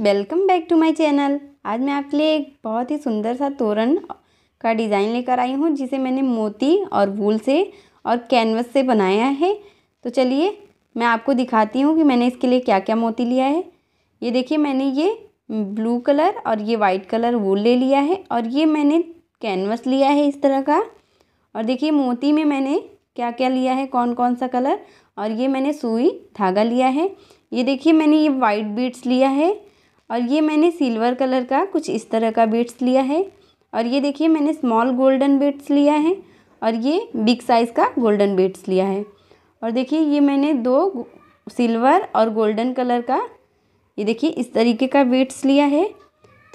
friends welcome back to my channel आज मैं आपके लिए एक बहुत ही सुंदर सा तोरण का डिज़ाइन लेकर आई हूँ जिसे मैंने मोती और वूल से और कैनवस से बनाया है तो चलिए मैं आपको दिखाती हूँ कि मैंने इसके लिए क्या क्या मोती लिया है ये देखिए मैंने ये ब्लू कलर और ये वाइट कलर वूल ले लिया है और ये मैंने कैनवस लिया है इस तरह का और देखिए मोती में मैंने क्या क्या लिया है कौन कौन सा कलर और ये मैंने सुई धागा लिया है ये देखिए मैंने ये वाइट बीट्स लिया है और ये मैंने सिल्वर कलर का कुछ इस तरह का बीट्स लिया है और ये देखिए मैंने स्मॉल गोल्डन बीट्स लिया है और ये बिग साइज़ का गोल्डन बीट्स लिया है और देखिए ये मैंने दो सिल्वर और गोल्डन कलर का ये देखिए इस तरीके का बीट्स लिया है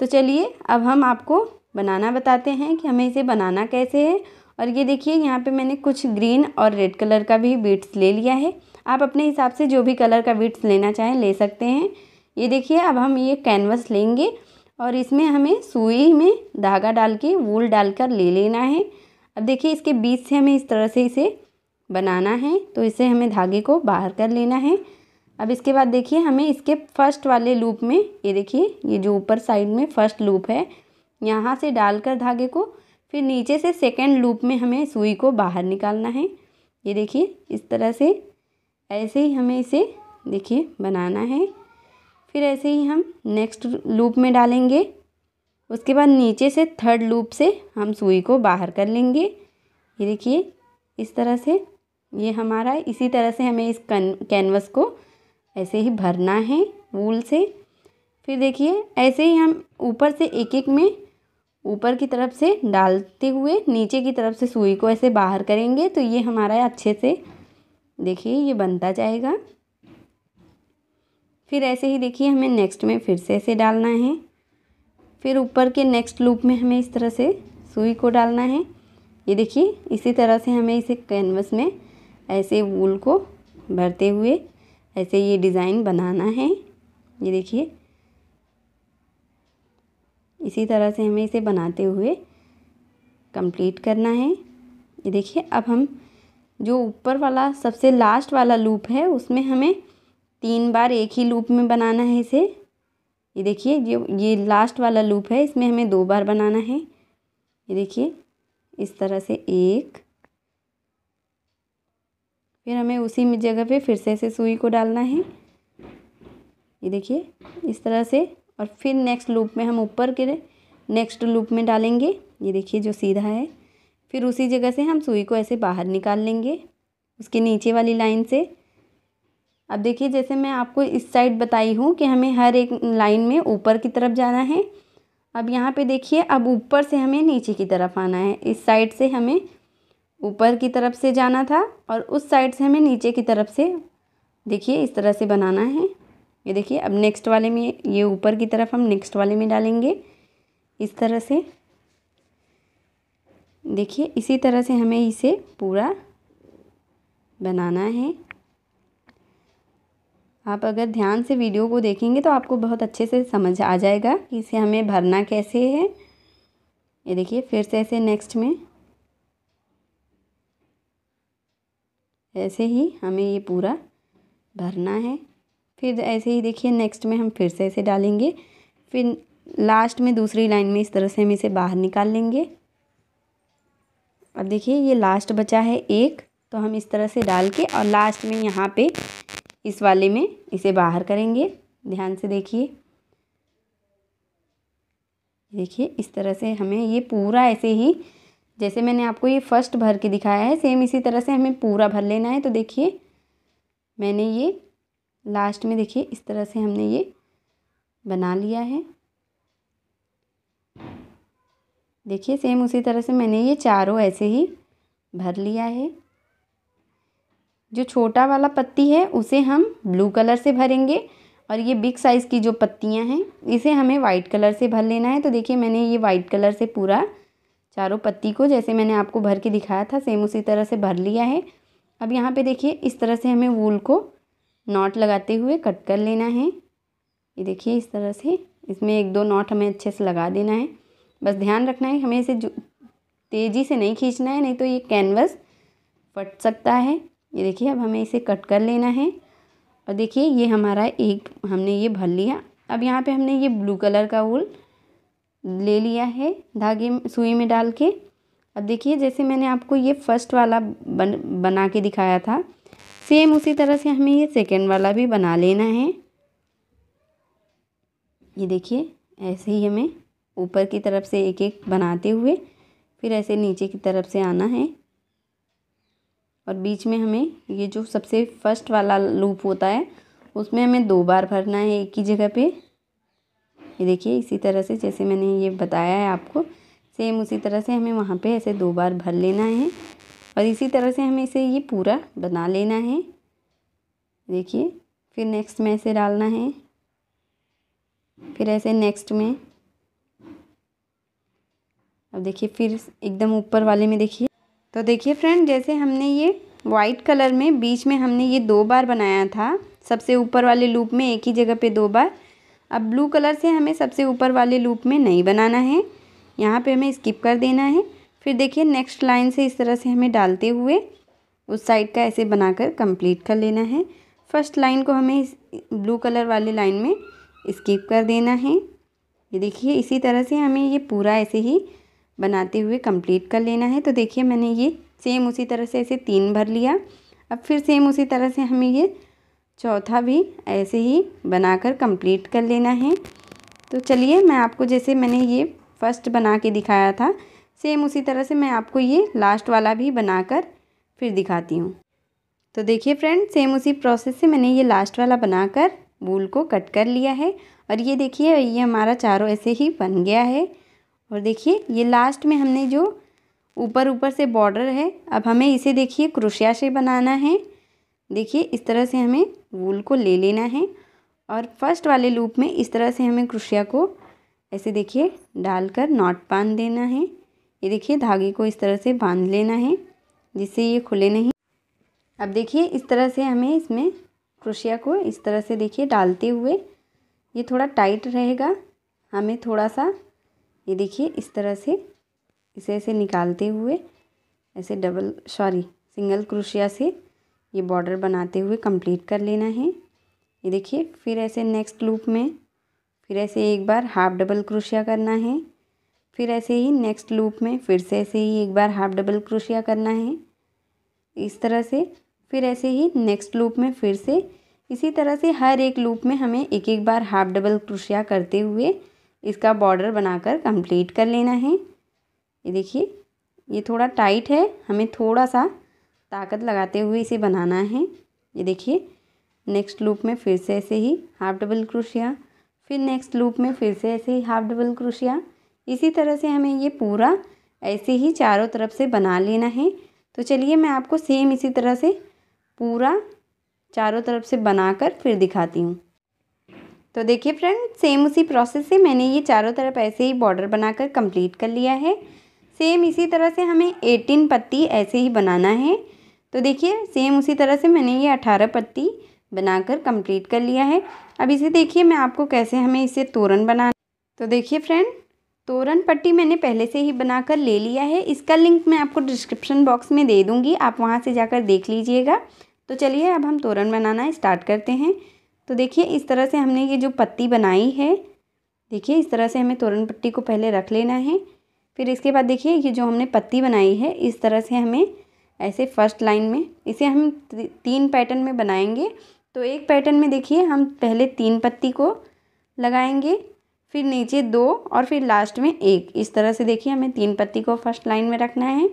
तो चलिए अब हम आपको बनाना बताते हैं कि हमें इसे बनाना कैसे है और ये देखिए यहाँ पे मैंने कुछ ग्रीन और रेड कलर का भी बीट्स ले लिया है आप अपने हिसाब से जो भी कलर का बीट्स लेना चाहें ले सकते हैं ये देखिए अब हम ये कैनवस लेंगे और इसमें हमें सुई में धागा डाल के वूल डाल कर ले लेना है अब देखिए इसके बीच से हमें इस तरह से इसे बनाना है तो इसे हमें धागे को बाहर कर लेना है अब इसके बाद देखिए हमें इसके फर्स्ट वाले लूप में ये देखिए ये जो ऊपर साइड में फर्स्ट लूप है यहाँ से डालकर धागे को फिर नीचे से सेकेंड लूप में हमें सुई को बाहर निकालना है ये देखिए इस तरह से ऐसे ही हमें इसे देखिए बनाना है फिर ऐसे ही हम नेक्स्ट लूप में डालेंगे उसके बाद नीचे से थर्ड लूप से हम सुई को बाहर कर लेंगे ये देखिए इस तरह से ये हमारा इसी तरह से हमें इस कन कैनवस को ऐसे ही भरना है वूल से फिर देखिए ऐसे ही हम ऊपर से एक एक में ऊपर की तरफ से डालते हुए नीचे की तरफ से सुई को ऐसे बाहर करेंगे तो ये हमारा अच्छे से देखिए ये बनता जाएगा फिर ऐसे ही देखिए हमें नेक्स्ट में फिर से ऐसे डालना है फिर ऊपर के नेक्स्ट लूप में हमें इस तरह से सुई को डालना है ये देखिए इसी तरह से हमें इसे कैनवस में ऐसे वूल को भरते हुए ऐसे ये डिज़ाइन बनाना है ये देखिए इसी तरह से हमें इसे बनाते हुए कंप्लीट करना है ये देखिए अब हम जो ऊपर वाला सबसे लास्ट वाला लूप है उसमें हमें तीन बार एक ही लूप में बनाना है इसे ये देखिए जो ये लास्ट वाला लूप है इसमें हमें दो बार बनाना है ये देखिए इस तरह से एक फिर हमें उसी में जगह पे फिर से ऐसे सुई को डालना है ये देखिए इस तरह से और फिर नेक्स्ट लूप में हम ऊपर के नेक्स्ट लूप में डालेंगे ये देखिए जो सीधा है फिर उसी जगह से हम सुई को ऐसे बाहर निकाल लेंगे उसके नीचे वाली लाइन से अब देखिए जैसे मैं आपको इस साइड बताई हूँ कि हमें हर एक लाइन में ऊपर की तरफ जाना है अब यहाँ पे देखिए अब ऊपर से हमें नीचे की तरफ आना है इस साइड से हमें ऊपर की तरफ से जाना था और उस साइड से हमें नीचे की तरफ से देखिए इस तरह से बनाना है ये देखिए अब नेक्स्ट वाले में ये ऊपर की तरफ हम नेक्स्ट वाले में डालेंगे इस तरह से देखिए इसी तरह से हमें इसे पूरा बनाना है आप अगर ध्यान से वीडियो को देखेंगे तो आपको बहुत अच्छे से समझ आ जाएगा कि इसे हमें भरना कैसे है ये देखिए फिर से ऐसे नेक्स्ट में ऐसे ही हमें ये पूरा भरना है फिर ऐसे ही देखिए नेक्स्ट में हम फिर से ऐसे डालेंगे फिर लास्ट में दूसरी लाइन में इस तरह से हम इसे बाहर निकाल लेंगे अब देखिए ये लास्ट बचा है एक तो हम इस तरह से डाल के और लास्ट में यहाँ पे इस वाले में इसे बाहर करेंगे ध्यान से देखिए देखिए इस तरह से हमें ये पूरा ऐसे ही जैसे मैंने आपको ये फर्स्ट भर के दिखाया है सेम इसी तरह से हमें पूरा भर लेना है तो देखिए मैंने ये लास्ट में देखिए इस तरह से हमने ये बना लिया है देखिए सेम उसी तरह से मैंने ये चारों ऐसे ही भर लिया है जो छोटा वाला पत्ती है उसे हम ब्लू कलर से भरेंगे और ये बिग साइज़ की जो पत्तियाँ हैं इसे हमें वाइट कलर से भर लेना है तो देखिए मैंने ये वाइट कलर से पूरा चारों पत्ती को जैसे मैंने आपको भर के दिखाया था सेम उसी तरह से भर लिया है अब यहाँ पे देखिए इस तरह से हमें वूल को नॉट लगाते हुए कट कर लेना है ये देखिए इस तरह से इसमें एक दो नॉट हमें अच्छे से लगा देना है बस ध्यान रखना है हमें इसे तेज़ी से नहीं खींचना है नहीं तो ये कैनवस फट सकता है ये देखिए अब हमें इसे कट कर लेना है और देखिए ये हमारा एक हमने ये भर लिया अब यहाँ पे हमने ये ब्लू कलर का वूल ले लिया है धागे सुई में डाल के अब देखिए जैसे मैंने आपको ये फर्स्ट वाला बन बना के दिखाया था सेम उसी तरह से हमें ये सेकेंड वाला भी बना लेना है ये देखिए ऐसे ही हमें ऊपर की तरफ से एक एक बनाते हुए फिर ऐसे नीचे की तरफ से आना है और बीच में हमें ये जो सबसे फर्स्ट वाला लूप होता है उसमें हमें दो बार भरना है एक ही जगह पे ये देखिए इसी तरह से जैसे मैंने ये बताया है आपको सेम उसी तरह से हमें वहाँ पे ऐसे दो बार भर लेना है और इसी तरह से हमें इसे ये पूरा बना लेना है देखिए फिर नेक्स्ट में ऐसे डालना है फिर ऐसे नेक्स्ट में अब देखिए फिर एकदम ऊपर वाले में देखिए तो देखिए फ्रेंड जैसे हमने ये वाइट कलर में बीच में हमने ये दो बार बनाया था सबसे ऊपर वाले लूप में एक ही जगह पे दो बार अब ब्लू कलर से हमें सबसे ऊपर वाले लूप में नहीं बनाना है यहाँ पे हमें स्किप कर देना है फिर देखिए नेक्स्ट लाइन से इस तरह से हमें डालते हुए उस साइड का ऐसे बनाकर कंप्लीट कर लेना है फर्स्ट लाइन को हमें ब्लू कलर वाले लाइन में स्किप कर देना है ये देखिए इसी तरह से हमें ये पूरा ऐसे ही बनाते हुए कंप्लीट कर लेना है तो देखिए मैंने ये सेम उसी तरह से ऐसे तीन भर लिया अब फिर सेम उसी तरह से हमें ये चौथा भी ऐसे ही बनाकर कंप्लीट कर लेना है तो चलिए मैं आपको जैसे मैंने ये फर्स्ट बना के दिखाया था सेम उसी तरह से मैं आपको ये लास्ट वाला भी बनाकर फिर दिखाती हूँ तो देखिए फ्रेंड सेम उसी प्रोसेस से मैंने ये लास्ट वाला बनाकर वूल को कट कर लिया है और ये देखिए ये हमारा चारों ऐसे ही बन गया है और देखिए ये लास्ट में हमने जो ऊपर ऊपर से बॉर्डर है अब हमें इसे देखिए क्रोशिया से बनाना है देखिए इस तरह से हमें वूल को ले लेना है और फर्स्ट वाले लूप में इस तरह से हमें क्रोशिया को ऐसे देखिए डालकर नॉट बांध देना है ये देखिए धागे को इस तरह से बांध लेना है जिससे ये खुले नहीं अब देखिए इस तरह से हमें इसमें क्रोशिया को इस तरह से देखिए डालते हुए ये थोड़ा टाइट रहेगा हमें थोड़ा सा ये देखिए इस तरह से इसे ऐसे निकालते हुए ऐसे डबल सॉरी सिंगल क्रोशिया से ये बॉर्डर बनाते हुए कंप्लीट कर लेना है ये देखिए फिर ऐसे नेक्स्ट लूप में फिर ऐसे एक बार हाफ डबल क्रोशिया करना है फिर ऐसे ही नेक्स्ट लूप में फिर से ऐसे ही एक बार हाफ डबल क्रोशिया करना है इस तरह से फिर ऐसे ही नेक्स्ट लूप में फिर से इसी तरह से हर एक लूप में हमें एक एक बार हाफ डबल क्रोशिया करते हुए इसका बॉर्डर बनाकर कंप्लीट कर लेना है ये देखिए ये थोड़ा टाइट है हमें थोड़ा सा ताकत लगाते हुए इसे बनाना है ये देखिए नेक्स्ट लूप में फिर से ऐसे ही हाफ डबल क्रोशिया फिर नेक्स्ट लूप में फिर से ऐसे ही हाफ डबल क्रोशिया इसी तरह से हमें ये पूरा ऐसे ही चारों तरफ से बना लेना है तो चलिए मैं आपको सेम इसी तरह से पूरा चारों तरफ से बनाकर फिर दिखाती हूँ तो देखिए फ्रेंड सेम उसी प्रोसेस से मैंने ये चारों तरफ ऐसे ही बॉर्डर बनाकर कंप्लीट कर लिया है सेम इसी तरह से हमें एटीन पत्ती ऐसे ही बनाना है तो देखिए सेम उसी तरह से मैंने ये अठारह पत्ती बनाकर कंप्लीट कर लिया है अब इसे देखिए मैं आपको कैसे हमें इसे तोरण बनाना तो देखिए फ्रेंड तोरण पट्टी मैंने पहले से ही बनाकर ले लिया है इसका लिंक मैं आपको डिस्क्रिप्शन बॉक्स में दे दूँगी आप वहाँ से जाकर देख लीजिएगा तो चलिए अब हम तोरण बनाना स्टार्ट करते हैं तो देखिए इस तरह से हमने ये जो पत्ती बनाई है देखिए इस तरह से हमें तोरण पट्टी को पहले रख लेना है फिर इसके बाद देखिए ये जो हमने पत्ती बनाई है इस तरह से हमें ऐसे फर्स्ट लाइन में इसे हम तीन पैटर्न में बनाएंगे तो एक पैटर्न में देखिए हम पहले तीन पत्ती को लगाएंगे फिर नीचे दो और फिर लास्ट में एक इस तरह से देखिए हमें तीन पत्ती को फर्स्ट लाइन में रखना है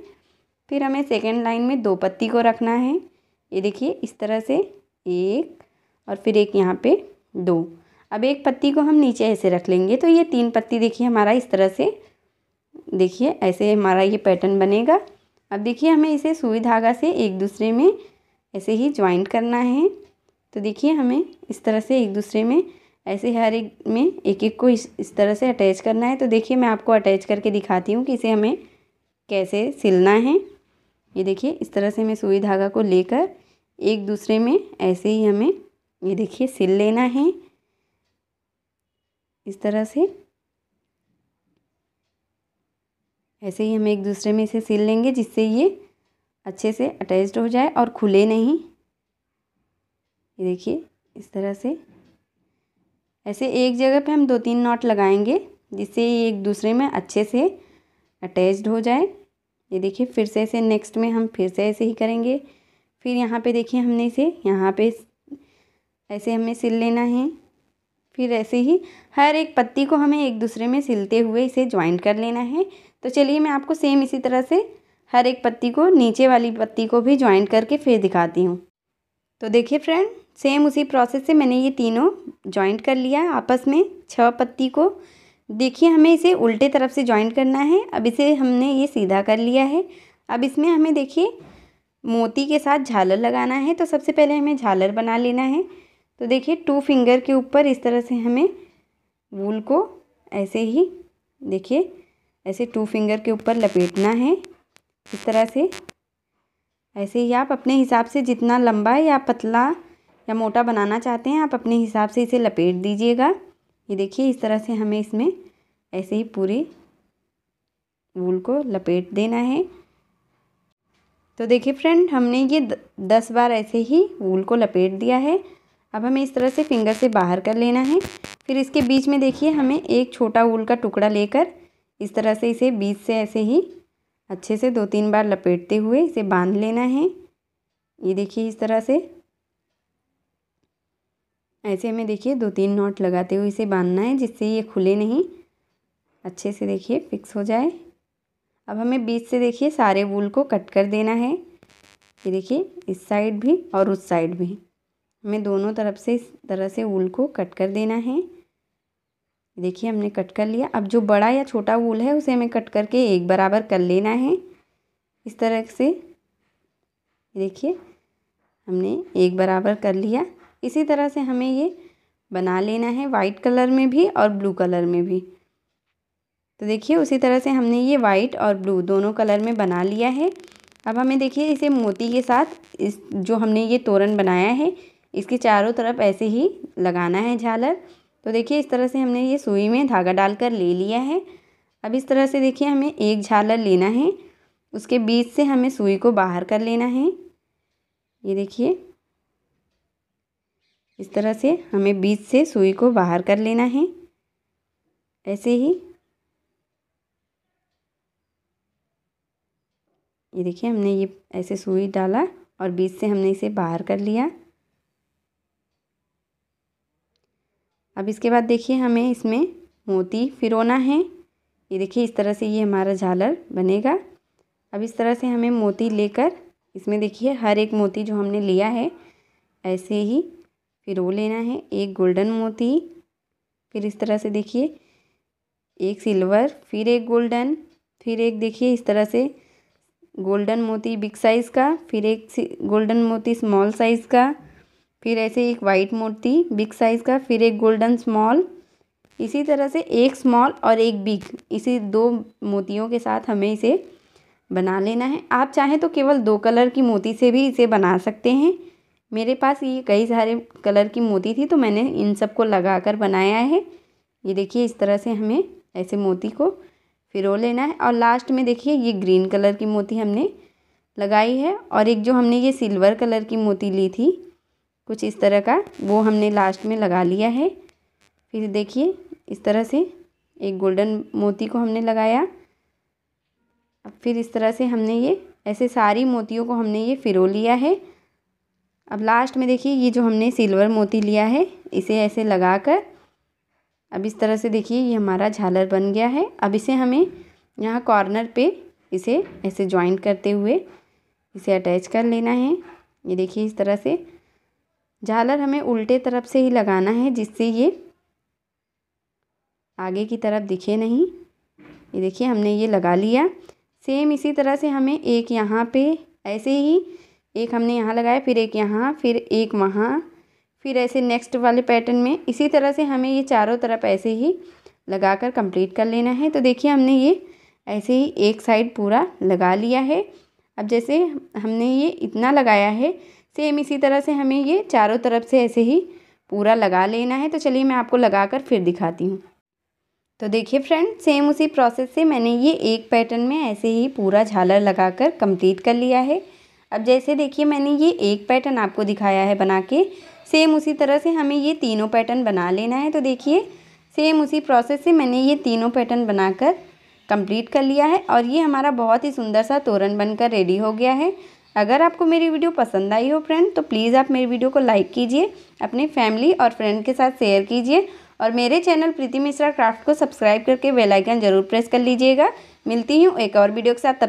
फिर हमें सेकेंड लाइन में दो पत्ती को रखना है ये देखिए इस तरह से एक और फिर एक यहाँ पे दो अब एक पत्ती को हम नीचे ऐसे रख लेंगे तो ये तीन पत्ती देखिए हमारा इस तरह से देखिए ऐसे हमारा ये पैटर्न बनेगा अब देखिए हमें इसे सुई धागा से एक दूसरे में ऐसे ही ज्वाइंट करना है तो देखिए हमें इस तरह से एक दूसरे में ऐसे हर एक में एक एक को इस इस तरह से अटैच करना है तो देखिए मैं आपको अटैच करके दिखाती हूँ कि इसे हमें कैसे सिलना है ये देखिए इस तरह से हमें सुई धागा को लेकर एक दूसरे में ऐसे ही हमें ये देखिए सिल लेना है इस तरह से ऐसे ही हम एक दूसरे में इसे सिल लेंगे जिससे ये अच्छे से अटैच्ड हो जाए और खुले नहीं ये देखिए इस तरह से ऐसे एक जगह पे हम दो तीन नॉट लगाएंगे जिससे ये एक दूसरे में अच्छे से अटैच्ड हो जाए ये देखिए फिर से ऐसे नेक्स्ट में हम फिर से ऐसे ही करेंगे फिर यहाँ पे देखिए हमने इसे यहाँ पे ऐसे हमें सिल लेना है फिर ऐसे ही हर एक पत्ती को हमें एक दूसरे में सिलते हुए इसे ज्वाइंट कर लेना है तो चलिए मैं आपको सेम इसी तरह से हर एक पत्ती को नीचे वाली पत्ती को भी ज्वाइंट करके फिर दिखाती हूँ तो देखिए फ्रेंड सेम उसी प्रोसेस से मैंने ये तीनों ज्वाइंट कर लिया आपस में छः पत्ती को देखिए हमें इसे उल्टे तरफ से ज्वाइंट करना है अब इसे हमने ये सीधा कर लिया है अब इसमें हमें देखिए मोती के साथ झालर लगाना है तो सबसे पहले हमें झालर बना लेना है तो देखिए टू फिंगर के ऊपर इस तरह से हमें वूल को ऐसे ही देखिए ऐसे टू फिंगर के ऊपर लपेटना है इस तरह से ऐसे ही आप अपने हिसाब से जितना लंबा या पतला या मोटा बनाना चाहते हैं आप अपने हिसाब से इसे लपेट दीजिएगा ये देखिए इस तरह से हमें इसमें ऐसे ही पूरी वूल को लपेट देना है तो देखिए फ्रेंड हमने ये दस बार ऐसे ही वूल को लपेट दिया है अब हमें इस तरह से फिंगर से बाहर कर लेना है फिर इसके बीच में देखिए हमें एक छोटा ऊल का टुकड़ा लेकर इस तरह से इसे बीच से ऐसे ही अच्छे से दो तीन बार लपेटते हुए इसे बांध लेना है ये देखिए इस तरह से ऐसे हमें देखिए दो तीन नॉट लगाते हुए इसे बांधना है जिससे ये खुले नहीं अच्छे से देखिए फिक्स हो जाए अब हमें बीच से देखिए सारे वूल को कट कर देना है ये देखिए इस साइड भी और उस साइड भी हमें दोनों तरफ से इस तरह से ऊल को कट कर देना है देखिए हमने कट कर लिया अब जो बड़ा या छोटा ऊल है उसे हमें कट करके एक बराबर कर लेना है इस तरह से देखिए हमने एक बराबर कर लिया इसी तरह से हमें ये बना लेना है वाइट कलर में भी और ब्लू कलर में भी तो देखिए उसी तरह से हमने ये वाइट और ब्लू दोनों कलर में बना लिया है अब हमें देखिए इसे मोती के साथ इस जो हमने ये तोरण बनाया है इसके चारों तरफ ऐसे ही लगाना है झालर तो देखिए इस तरह से हमने ये सुई में धागा डालकर ले लिया है अब इस तरह से देखिए हमें एक झालर लेना है उसके बीच से हमें सुई को बाहर कर लेना है ये देखिए इस तरह से हमें बीच से सुई को बाहर कर लेना है ऐसे ही ये देखिए हमने ये ऐसे सुई डाला और बीच से हमने इसे बाहर कर लिया अब इसके बाद देखिए हमें इसमें मोती फिरोना है ये देखिए इस तरह से ये हमारा झालर बनेगा अब इस तरह से हमें मोती लेकर इसमें देखिए हर एक मोती जो हमने लिया है ऐसे ही फिरो लेना है एक गोल्डन मोती फिर इस तरह से देखिए एक सिल्वर फिर एक गोल्डन फिर एक देखिए इस तरह से गोल्डन मोती बिग साइज़ का फिर एक गोल्डन मोती स्मॉल साइज़ का फिर ऐसे एक वाइट मूर्ति बिग साइज़ का फिर एक गोल्डन स्मॉल इसी तरह से एक स्मॉल और एक बिग इसी दो मोतियों के साथ हमें इसे बना लेना है आप चाहें तो केवल दो कलर की मोती से भी इसे बना सकते हैं मेरे पास ये कई सारे कलर की मोती थी तो मैंने इन सबको लगा कर बनाया है ये देखिए इस तरह से हमें ऐसे मोती को फिरो लेना है और लास्ट में देखिए ये ग्रीन कलर की मोती हमने लगाई है और एक जो हमने ये सिल्वर कलर की मोती ली थी कुछ इस तरह का वो हमने लास्ट में लगा लिया है फिर देखिए इस तरह से एक गोल्डन मोती को हमने लगाया अब फिर इस तरह से हमने ये ऐसे सारी मोतियों को हमने ये फिरो लिया है अब लास्ट में देखिए ये जो हमने सिल्वर मोती लिया है इसे ऐसे लगा कर अब इस तरह से देखिए ये हमारा झालर बन गया है अब इसे हमें यहाँ कॉर्नर पे इसे ऐसे ज्वाइंट करते हुए इसे अटैच कर लेना है ये देखिए इस तरह से झालर हमें उल्टे तरफ से ही लगाना है जिससे ये आगे की तरफ दिखे नहीं ये देखिए हमने ये लगा लिया सेम इसी तरह से हमें एक यहाँ पे ऐसे ही एक हमने यहाँ लगाया फिर एक यहाँ फिर एक वहाँ फिर ऐसे नेक्स्ट वाले पैटर्न में इसी तरह से हमें ये चारों तरफ ऐसे ही लगा कर कंप्लीट कर लेना है तो देखिए हमने ये ऐसे ही एक साइड पूरा लगा लिया है अब जैसे हमने ये इतना लगाया है सेम इसी तरह से हमें ये चारों तरफ से ऐसे ही पूरा लगा लेना है तो चलिए मैं आपको लगा कर फिर दिखाती हूँ तो देखिए फ्रेंड सेम उसी प्रोसेस से मैंने ये एक पैटर्न में ऐसे ही पूरा झालर लगा कर कम्प्लीट कर लिया है अब जैसे देखिए मैंने ये एक पैटर्न आपको दिखाया है बना के सेम उसी तरह से हमें ये तीनों पैटर्न बना लेना है तो देखिए सेम उसी प्रोसेस से मैंने ये तीनों पैटर्न बनाकर कंप्लीट कर लिया है और ये हमारा बहुत ही सुंदर सा तोरण बनकर रेडी हो गया है अगर आपको मेरी वीडियो पसंद आई हो फ्रेंड तो प्लीज़ आप मेरी वीडियो को लाइक कीजिए अपने फैमिली और फ्रेंड के साथ शेयर कीजिए और मेरे चैनल प्रीति मिश्रा क्राफ्ट को सब्सक्राइब करके बेलाइकन जरूर प्रेस कर लीजिएगा मिलती हूँ एक और वीडियो के साथ तब